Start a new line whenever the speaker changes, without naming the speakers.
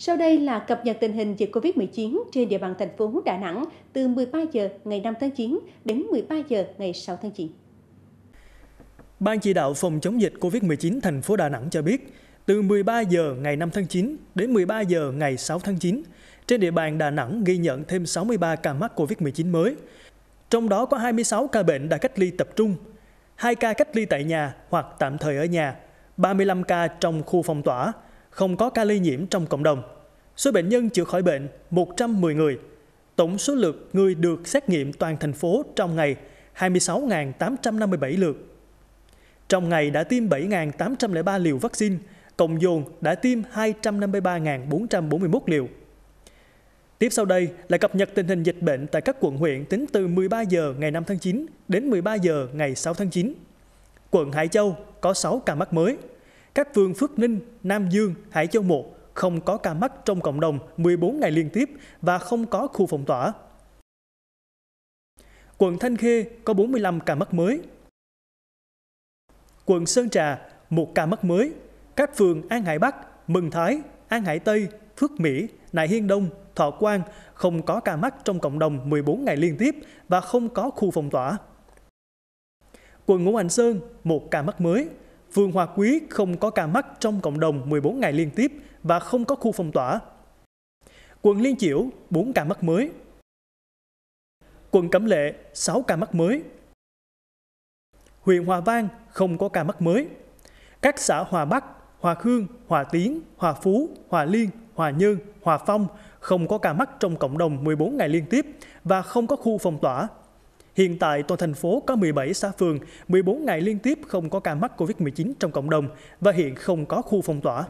Sau đây là cập nhật tình hình dịch COVID-19 trên địa bàn thành phố Đà Nẵng từ 13 giờ ngày 5 tháng 9 đến 13 giờ ngày 6 tháng 9. Ban chỉ đạo phòng chống dịch COVID-19 thành phố Đà Nẵng cho biết, từ 13 giờ ngày 5 tháng 9 đến 13 giờ ngày 6 tháng 9, trên địa bàn Đà Nẵng ghi nhận thêm 63 ca mắc COVID-19 mới. Trong đó có 26 ca bệnh đã cách ly tập trung, 2 ca cách ly tại nhà hoặc tạm thời ở nhà, 35 ca trong khu phong tỏa, không có ca lây nhiễm trong cộng đồng. Số bệnh nhân chữa khỏi bệnh 110 người. Tổng số lượt người được xét nghiệm toàn thành phố trong ngày 26.857 lượt. Trong ngày đã tiêm 7.803 liều vaccine, cộng dồn đã tiêm 253.441 liều. Tiếp sau đây là cập nhật tình hình dịch bệnh tại các quận huyện tính từ 13 giờ ngày 5 tháng 9 đến 13 giờ ngày 6 tháng 9. Quận Hải Châu có 6 ca mắc mới, các phường Phước Ninh, Nam Dương, Hải Châu 1 không có ca mắc trong cộng đồng 14 ngày liên tiếp và không có khu phong tỏa. Quận Thanh Khê có 45 ca mắc mới. Quận Sơn Trà, một ca mắc mới. Các phường An Hải Bắc, Mừng Thái, An Hải Tây, Phước Mỹ, Nại Hiên Đông, Thọ Quang không có ca mắc trong cộng đồng 14 ngày liên tiếp và không có khu phong tỏa. Quận Ngũ Hành Sơn, một ca mắc mới. Phường Hòa Quý không có ca mắc trong cộng đồng 14 ngày liên tiếp và không có khu phong tỏa. Quận Liên Chiểu 4 ca mắc mới. Quận Cẩm Lệ 6 ca mắc mới. Huyện Hòa Vang không có ca mắc mới. Các xã Hòa Bắc, Hòa Khương, Hòa Tiến, Hòa Phú, Hòa Liên, Hòa Nhơn, Hòa Phong không có ca mắc trong cộng đồng 14 ngày liên tiếp và không có khu phong tỏa. Hiện tại, toàn thành phố có 17 xã phường, 14 ngày liên tiếp không có ca mắc COVID-19 trong cộng đồng và hiện không có khu phong tỏa.